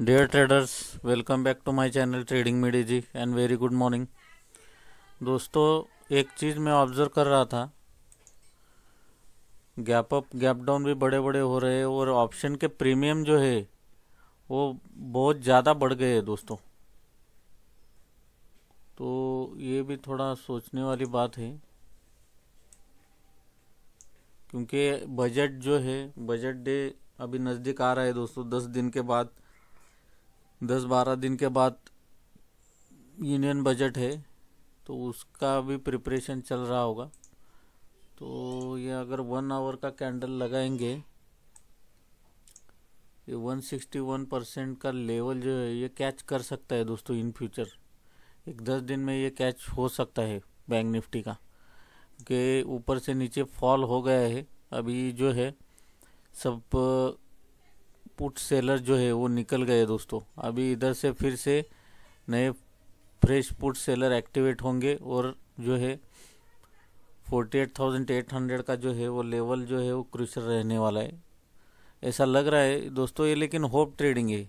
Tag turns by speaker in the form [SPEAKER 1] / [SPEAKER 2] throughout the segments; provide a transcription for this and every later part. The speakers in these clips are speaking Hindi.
[SPEAKER 1] dear traders welcome back to my channel trading media ji and very good morning दोस्तों एक चीज़ मैं ऑब्जर्व कर रहा था गैप अप गैप डाउन भी बड़े बड़े हो रहे हैं और ऑप्शन के प्रीमियम जो है वो बहुत ज़्यादा बढ़ गए हैं दोस्तों तो ये भी थोड़ा सोचने वाली बात है क्योंकि बजट जो है बजट डे अभी नज़दीक आ रहा है दोस्तों दस दिन के बाद दस बारह दिन के बाद यूनियन बजट है तो उसका भी प्रिपरेशन चल रहा होगा तो ये अगर वन आवर का कैंडल लगाएंगे ये 161 परसेंट का लेवल जो है ये कैच कर सकता है दोस्तों इन फ्यूचर एक दस दिन में ये कैच हो सकता है बैंक निफ्टी का के ऊपर से नीचे फॉल हो गया है अभी जो है सब पुट सेलर जो है वो निकल गए दोस्तों अभी इधर से फिर से नए फ्रेश पुट सेलर एक्टिवेट होंगे और जो है forty eight thousand eight hundred का जो है वो लेवल जो है वो क्रूशल रहने वाला है ऐसा लग रहा है दोस्तों ये लेकिन होप ट्रेडिंग है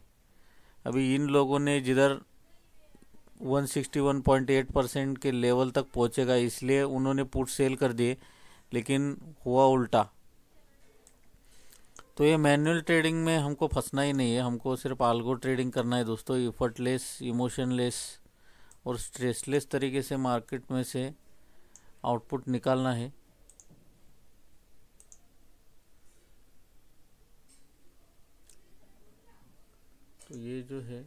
[SPEAKER 1] अभी इन लोगों ने जिधर 161.8 परसेंट के लेवल तक पहुंचेगा इसलिए उन्होंने पुट सेल कर दिए लेकिन हुआ उल्टा तो ये मैनुअल ट्रेडिंग में हमको फंसना ही नहीं है हमको सिर्फ आलगो ट्रेडिंग करना है दोस्तों इफर्टलेस इमोशनलेस और स्ट्रेसलेस तरीके से मार्केट में से आउटपुट निकालना है तो ये जो है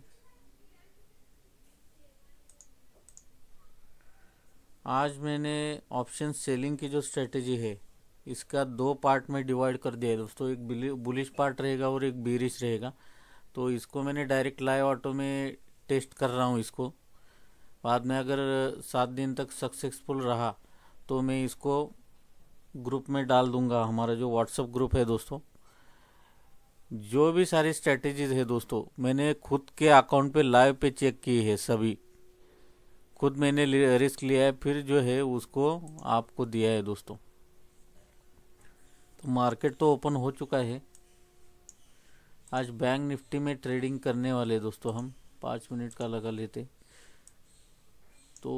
[SPEAKER 1] आज मैंने ऑप्शन सेलिंग की जो स्ट्रेटजी है इसका दो पार्ट में डिवाइड कर दिया है दोस्तों एक बुलिश पार्ट रहेगा और एक बीरिश रहेगा तो इसको मैंने डायरेक्ट लाइव ऑटो में टेस्ट कर रहा हूँ इसको बाद में अगर सात दिन तक सक्सेसफुल रहा तो मैं इसको ग्रुप में डाल दूंगा हमारा जो व्हाट्सअप ग्रुप है दोस्तों जो भी सारी स्ट्रेटेजीज है दोस्तों मैंने खुद के अकाउंट पे लाइव पे चेक की है सभी खुद मैंने रिस्क लिया है फिर जो है उसको आपको दिया है दोस्तों तो मार्केट तो ओपन हो चुका है आज बैंक निफ्टी में ट्रेडिंग करने वाले दोस्तों हम पाँच मिनट का लगा लेते तो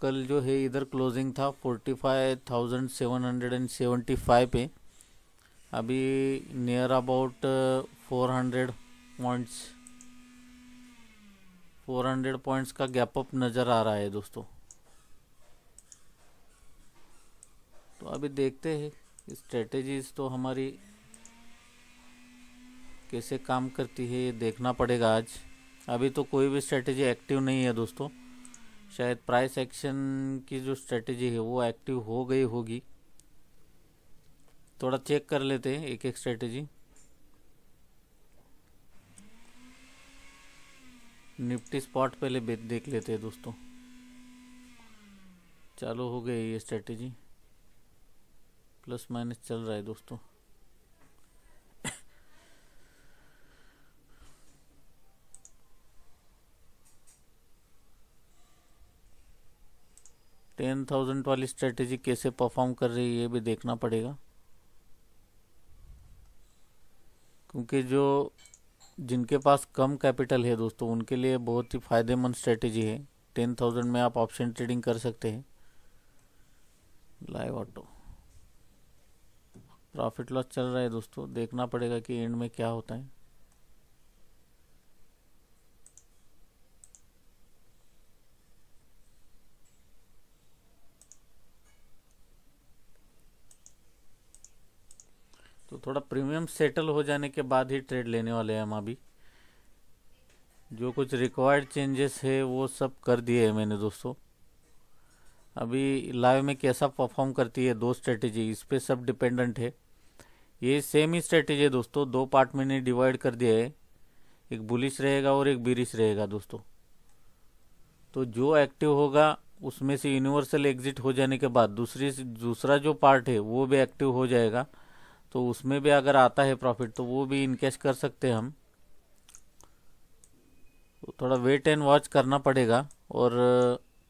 [SPEAKER 1] कल जो है इधर क्लोजिंग था forty five thousand seven hundred and seventy five पे अभी near about four hundred points four hundred points का गैप अप नज़र आ रहा है दोस्तों तो अभी देखते हैं स्ट्रेटेजीज तो हमारी कैसे काम करती है ये देखना पड़ेगा आज अभी तो कोई भी स्ट्रेटेजी एक्टिव नहीं है दोस्तों शायद प्राइस एक्शन की जो स्ट्रेटेजी है वो एक्टिव हो गई होगी थोड़ा चेक कर लेते हैं एक एक स्ट्रेटेजी निफ्टी स्पॉट पहले देख लेते हैं दोस्तों चालू हो गई ये स्ट्रेटेजी प्लस माइनस चल रहा है दोस्तों टेन थाउजेंड वाली स्ट्रेटेजी कैसे परफॉर्म कर रही है ये भी देखना पड़ेगा क्योंकि जो जिनके पास कम कैपिटल है दोस्तों उनके लिए बहुत ही फ़ायदेमंद स्ट्रेटेजी है टेन थाउजेंड में आप ऑप्शन ट्रेडिंग कर सकते हैं लाइव ऑटो प्रॉफिट लॉस चल रहा है दोस्तों देखना पड़ेगा कि एंड में क्या होता है तो थोड़ा प्रीमियम सेटल हो जाने के बाद ही ट्रेड लेने वाले हैं हम अभी जो कुछ रिक्वायर्ड चेंजेस है वो सब कर दिए हैं मैंने दोस्तों अभी लाइव में कैसा परफॉर्म करती है दो स्ट्रेटेजी इस पर सब डिपेंडेंट है ये सेम ही स्ट्रेटेजी है दोस्तों दो पार्ट मैंने डिवाइड कर दिया है एक बुलिश रहेगा और एक बिरिश रहेगा दोस्तों तो जो एक्टिव होगा उसमें से यूनिवर्सल एग्जिट हो जाने के बाद दूसरी दूसरा जो पार्ट है वो भी एक्टिव हो जाएगा तो उसमें भी अगर आता है प्रॉफिट तो वो भी इनकेश कर सकते हैं हम तो थोड़ा वेट एंड वॉच करना पड़ेगा और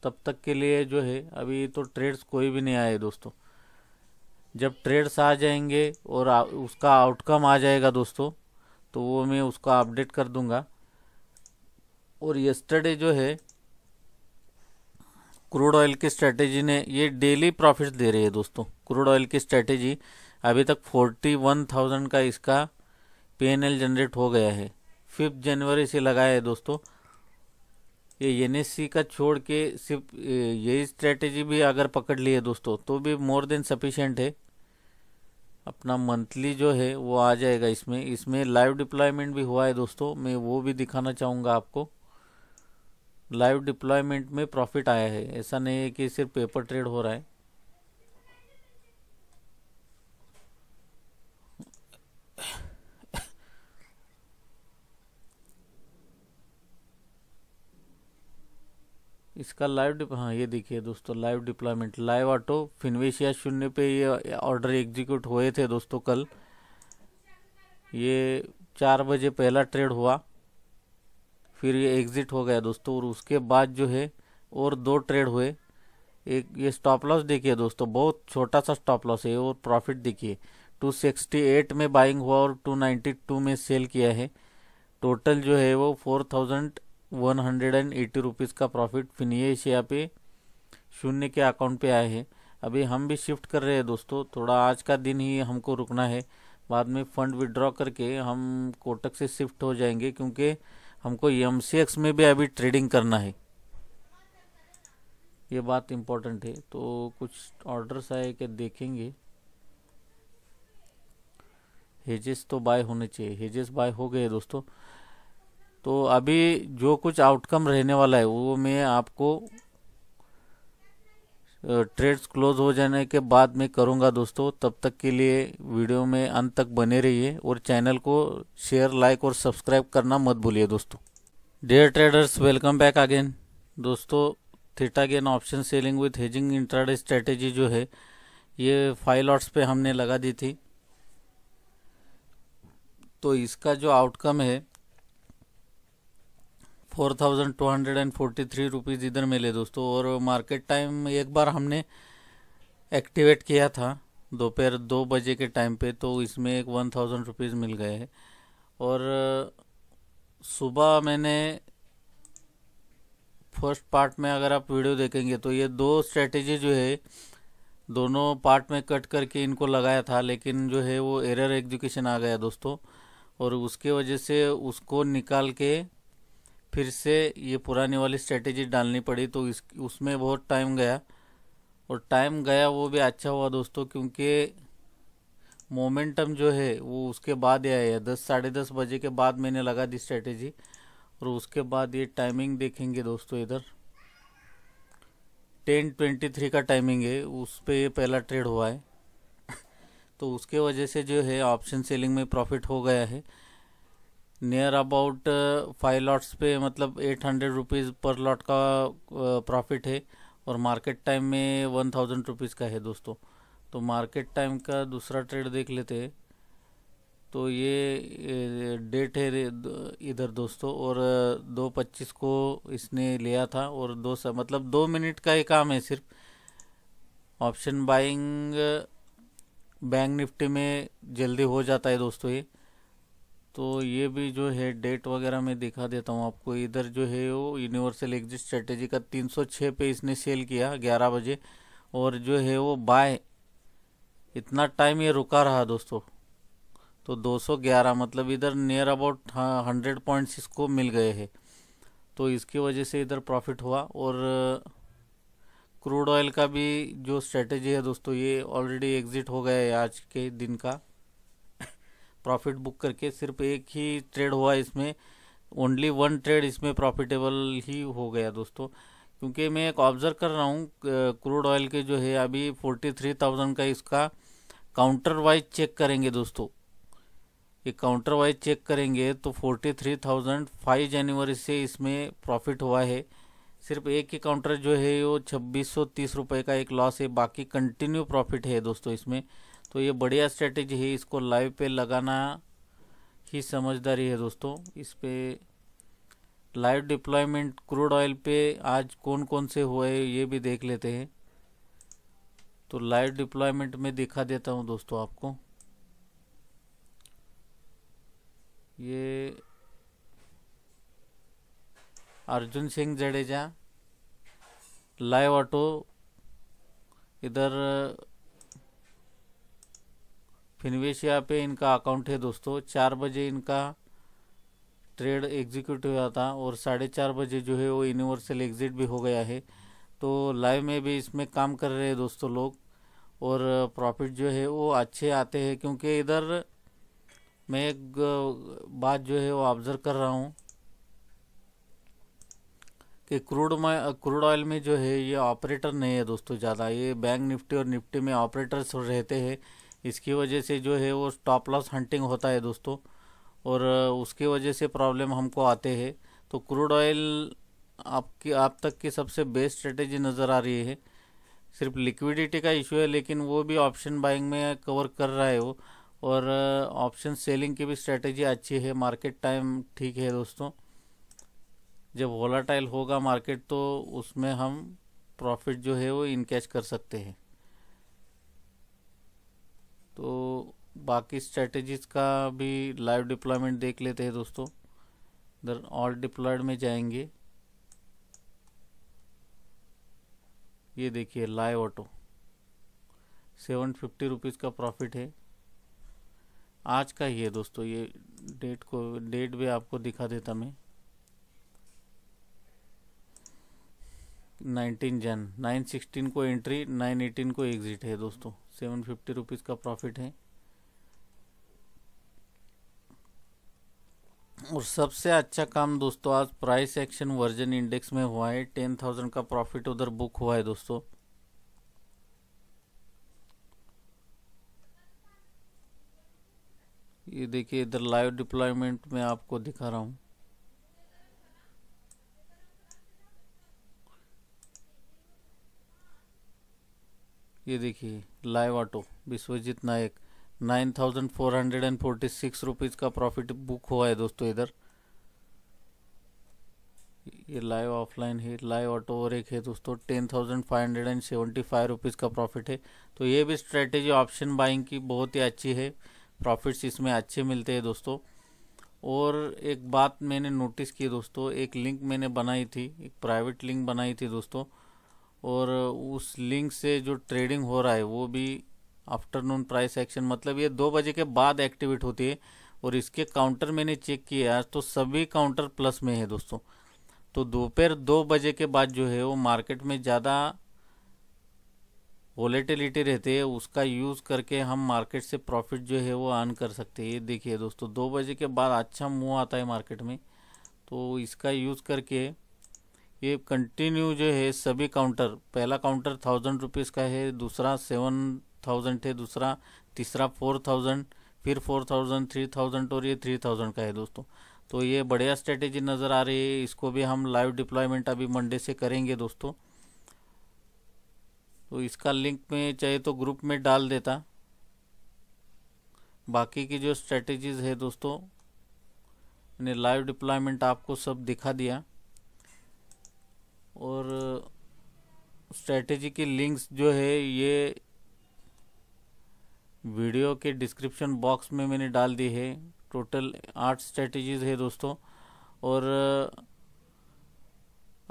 [SPEAKER 1] तब तक के लिए जो है अभी तो ट्रेड्स कोई भी नहीं आए दोस्तों जब ट्रेड्स आ जाएंगे और उसका आउटकम आ जाएगा दोस्तों तो वो मैं उसका अपडेट कर दूंगा और यस्टरडे जो है क्रूड ऑयल की स्ट्रेटेजी ने ये डेली प्रॉफिट दे रही है दोस्तों क्रूड ऑयल की स्ट्रेटेजी अभी तक फोर्टी वन थाउजेंड का इसका पी एन एल जनरेट हो गया है फिफ्थ जनवरी से लगाया है दोस्तों ये एन एस सी का छोड़ के सिर्फ यही स्ट्रेटेजी भी अगर पकड़ ली है दोस्तों तो भी मोर देन सफिशेंट है अपना मंथली जो है वो आ जाएगा इसमें इसमें लाइव डिप्लॉयमेंट भी हुआ है दोस्तों मैं वो भी दिखाना चाहूँगा आपको लाइव डिप्लॉयमेंट में प्रॉफिट आया है ऐसा नहीं है कि सिर्फ पेपर ट्रेड हो रहा है इसका लाइव हाँ ये देखिए दोस्तों live deployment live auto Finvasia Shoonya पे ये ऑर्डर एग्जीक्यूट हुए थे दोस्तों कल ये चार बजे पहला ट्रेड हुआ फिर ये एग्ज़िट हो गया दोस्तों और उसके बाद जो है और दो ट्रेड हुए एक ये स्टॉप लॉस देखिए दोस्तों बहुत छोटा सा स्टॉप लॉस है और प्रॉफिट देखिए 268 में बाइंग हुआ और 292 में सेल किया है टोटल जो है वो thousand one hundred and eighty rupees का प्रॉफिट फिनिए एशिया पे शून्य के अकाउंट पे आए हैं अभी हम भी शिफ्ट कर रहे हैं दोस्तों थोड़ा आज का दिन ही हमको रुकना है बाद में फ़ंड विड्रॉ करके हम कोटक से शिफ्ट हो जाएंगे क्योंकि हमको एम में भी अभी ट्रेडिंग करना है ये बात इम्पोर्टेंट है तो कुछ ऑर्डर्स आए के देखेंगे हेजेस तो बाय होने चाहिए हेजेस बाय हो गए दोस्तों तो अभी जो कुछ आउटकम रहने वाला है वो मैं आपको ट्रेड्स क्लोज हो जाने के बाद मैं करूंगा दोस्तों तब तक के लिए वीडियो में अंत तक बने रहिए और चैनल को शेयर लाइक और सब्सक्राइब करना मत भूलिए दोस्तों dear traders welcome back again दोस्तों theta gain option selling with hedging intraday strategy जो है ये फाइव लॉट्स पे हमने लगा दी थी तो इसका जो आउटकम है four thousand two hundred and forty three rupees इधर मिले दोस्तों और मार्केट टाइम एक बार हमने एक्टिवेट किया था दोपहर दो बजे के टाइम पे तो इसमें एक वन थाउजेंड रुपीज़ मिल गए और सुबह मैंने फर्स्ट पार्ट में अगर आप वीडियो देखेंगे तो ये दो स्ट्रेटेजी जो है दोनों पार्ट में कट करके इनको लगाया था लेकिन जो है वो एरर एग्जीक्यूशन आ गया दोस्तों और उसके वजह से उसको निकाल के फिर से ये पुरानी वाली स्ट्रेटेजी डालनी पड़ी तो इस उसमें बहुत टाइम गया और टाइम गया वो भी अच्छा हुआ दोस्तों क्योंकि मोमेंटम जो है वो उसके बाद ही आया दस साढ़े दस बजे के बाद मैंने लगा दी स्ट्रेटेजी और उसके बाद ये टाइमिंग देखेंगे दोस्तों इधर टेन ट्वेंटी थ्री का टाइमिंग है उस पर ये पहला ट्रेड हुआ है तो उसके वजह से जो है ऑप्शन सेलिंग में प्रॉफिट हो गया है नियर अबाउट फाइव लॉट्स पे मतलब एट हंड्रेड रुपीज़ पर लॉट का प्रॉफिट uh, है और मार्केट टाइम में वन थाउजेंड रुपीज़ का है दोस्तों तो मार्केट टाइम का दूसरा ट्रेड देख लेते हैं तो ये डेट है इधर दोस्तों और uh, दो पच्चीस को इसने लिया था और दो सा, मतलब दो मिनट का ही काम है सिर्फ ऑप्शन बाइंग बैंक निफ्टी में जल्दी हो जाता है दोस्तों ये तो ये भी जो है डेट वगैरह मैं दिखा देता हूँ आपको इधर जो है वो यूनिवर्सल एग्जिट स्ट्रेटेजी का 306 पे इसने सेल किया 11 बजे और जो है वो बाय इतना टाइम ये रुका रहा दोस्तों तो 211 मतलब इधर नियर अबाउट हंड्रेड पॉइंट्स इसको मिल गए हैं तो इसकी वजह से इधर प्रॉफिट हुआ और क्रूड ऑयल का भी जो स्ट्रेटेजी है दोस्तों ये ऑलरेडी एग्ज़िट हो गया है आज के दिन का प्रॉफिट बुक करके सिर्फ एक ही ट्रेड हुआ इसमें ओनली वन ट्रेड इसमें प्रॉफिटेबल ही हो गया दोस्तों क्योंकि मैं एक ऑब्ज़र्व कर रहा हूँ क्रूड ऑयल के जो है अभी फोर्टी थ्री थाउजेंड का इसका काउंटर वाइज चेक करेंगे दोस्तों ये काउंटर वाइज चेक करेंगे तो फोर्टी थ्री थाउजेंड फाइव जनवरी से इसमें प्रॉफिट हुआ है सिर्फ एक ही काउंटर जो है वो छब्बीस सौ तीस रुपये का एक लॉस है बाकी कंटिन्यू प्रॉफिट है दोस्तों इसमें तो ये बढ़िया स्ट्रेटेजी है इसको लाइव पे लगाना ही समझदारी है दोस्तों इस पर लाइव डिप्लॉयमेंट क्रूड ऑयल पे आज कौन कौन से हुए ये भी देख लेते हैं तो लाइव डिप्लॉयमेंट में दिखा देता हूँ दोस्तों आपको ये अर्जुन सिंह जडेजा लाइव ऑटो इधर फिनवेशिया पे इनका अकाउंट है दोस्तों चार बजे इनका ट्रेड एग्जीक्यूट हुआ था और साढ़े चार बजे जो है वो यूनिवर्सल एग्जिट भी हो गया है तो लाइव में भी इसमें काम कर रहे हैं दोस्तों लोग और प्रॉफिट जो है वो अच्छे आते हैं क्योंकि इधर मैं एक बात जो है वो ऑब्ज़र्व कर रहा हूँ कि क्रूड में क्रूड ऑयल में जो है ये ऑपरेटर नहीं है दोस्तों ज़्यादा ये बैंक निफ्टी और निफ्टी में ऑपरेटर्स रहते हैं इसकी वजह से जो है वो स्टॉप लॉस हंटिंग होता है दोस्तों और उसकी वजह से प्रॉब्लम हमको आते हैं तो क्रूड ऑयल आपकी आप तक की सबसे बेस्ट स्ट्रेटेजी नज़र आ रही है सिर्फ लिक्विडिटी का इशू है लेकिन वो भी ऑप्शन बाइंग में कवर कर रहा है वो और ऑप्शन सेलिंग की भी स्ट्रेटेजी अच्छी है मार्केट टाइम ठीक है दोस्तों जब वोलाटाइल होगा मार्केट तो उसमें हम प्रॉफिट जो है वो इनकैच कर सकते हैं तो बाकी स्ट्रेटजीज का भी लाइव डिप्लॉयमेंट देख लेते हैं दोस्तों इधर ऑल डिप्लॉयड में जाएंगे ये देखिए live auto seven fifty rupees का प्रॉफिट है आज का ही है दोस्तों ये डेट को डेट भी आपको दिखा देता मैं नाइनटीन जन नाइन सिक्सटीन को एंट्री नाइन एटीन को एग्जिट है दोस्तों सेवन फिफ्टी रुपीज़ का प्रॉफिट है और सबसे अच्छा काम दोस्तों आज प्राइस एक्शन वर्जन इंडेक्स में हुआ है टेन थाउजेंड का प्रॉफिट उधर बुक हुआ है दोस्तों ये देखिए इधर लाइव डिप्लॉयमेंट में आपको दिखा रहा हूँ ये देखिए live auto Vishwajeet Nayak nine thousand four hundred and forty six rupees का प्रॉफिट बुक हुआ है दोस्तों इधर ये लाइव ऑफलाइन है लाइव ऑटो और एक है दोस्तों ten thousand five hundred and seventy five rupees का प्रॉफिट है तो ये भी स्ट्रेटेजी ऑप्शन बाइंग की बहुत ही अच्छी है प्रॉफिट्स इसमें अच्छे मिलते हैं दोस्तों और एक बात मैंने नोटिस की दोस्तों एक लिंक मैंने बनाई थी एक प्राइवेट लिंक बनाई थी दोस्तों और उस लिंक से जो ट्रेडिंग हो रहा है वो भी आफ्टरनून प्राइस एक्शन मतलब ये दो बजे के बाद एक्टिवेट होती है और इसके काउंटर मैंने चेक किया आज तो सभी काउंटर प्लस में है दोस्तों तो दोपहर दो बजे के बाद जो है वो मार्केट में ज़्यादा वॉलेटिलिटी रहती है उसका यूज़ करके हम मार्केट से प्रॉफिट जो है वो अर्न कर सकते हैं ये देखिए दोस्तों दो बजे के बाद अच्छा मूव आता है मार्केट में तो इसका यूज़ करके ये कंटिन्यू जो है सभी काउंटर पहला काउंटर थाउजेंड रुपीज़ का है दूसरा सेवन थाउजेंड है दूसरा तीसरा फोर थाउजेंड फिर फोर थाउजेंड थ्री थाउजेंड और ये थ्री थाउजेंड का है दोस्तों तो ये बढ़िया स्ट्रेटेजी नज़र आ रही है इसको भी हम लाइव डिप्लॉयमेंट अभी मंडे से करेंगे दोस्तों तो इसका लिंक में चाहे तो ग्रुप में डाल देता बाकी की जो स्ट्रेटेजीज है दोस्तों ने लाइव डिप्लॉयमेंट आपको सब दिखा दिया और स्ट्रेटजी की लिंक्स जो है ये वीडियो के डिस्क्रिप्शन बॉक्स में मैंने डाल दी है टोटल आठ स्ट्रेटजीज है दोस्तों और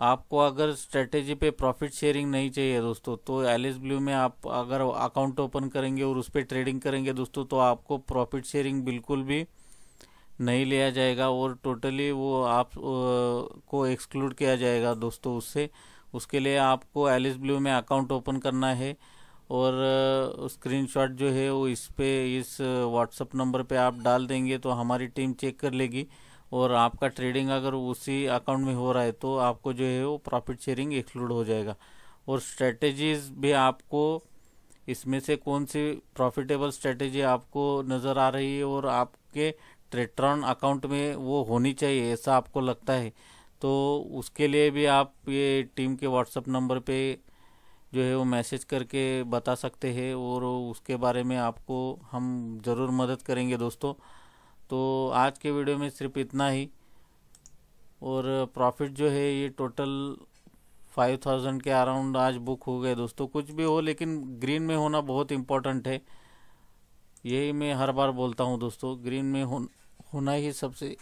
[SPEAKER 1] आपको अगर स्ट्रेटजी पे प्रॉफिट शेयरिंग नहीं चाहिए दोस्तों तो एल एस ब्लू में आप अगर अकाउंट ओपन करेंगे और उस पर ट्रेडिंग करेंगे दोस्तों तो आपको प्रॉफिट शेयरिंग बिल्कुल भी नहीं लिया जाएगा और टोटली वो आप को एक्सक्लूड किया जाएगा दोस्तों उससे उसके लिए आपको एलिस ब्लू में अकाउंट ओपन करना है और स्क्रीनशॉट जो है वो इस पे इस व्हाट्सअप नंबर पे आप डाल देंगे तो हमारी टीम चेक कर लेगी और आपका ट्रेडिंग अगर उसी अकाउंट में हो रहा है तो आपको जो है वो प्रॉफिट शेयरिंग एक्सक्लूड हो जाएगा और स्ट्रेटजीज भी आपको इसमें से कौन सी प्रॉफिटेबल स्ट्रेटजी आपको नज़र आ रही है और आपके ट्रेट्रॉन अकाउंट में वो होनी चाहिए ऐसा आपको लगता है तो उसके लिए भी आप ये टीम के व्हाट्सअप नंबर पे जो है वो मैसेज करके बता सकते हैं और उसके बारे में आपको हम ज़रूर मदद करेंगे दोस्तों तो आज के वीडियो में सिर्फ इतना ही और प्रॉफिट जो है ये टोटल फाइव थाउजेंड के अराउंड आज बुक हो गए दोस्तों कुछ भी हो लेकिन ग्रीन में होना बहुत इम्पोर्टेंट है यही मैं हर बार बोलता हूँ दोस्तों ग्रीन में हो होना ही सबसे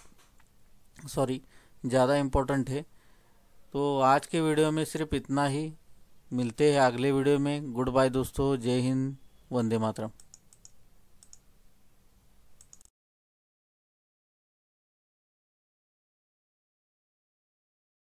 [SPEAKER 1] सॉरी ज़्यादा इम्पोर्टेंट है तो आज के वीडियो में सिर्फ इतना ही मिलते हैं अगले वीडियो में गुड बाय दोस्तों जय हिंद वंदे मातरम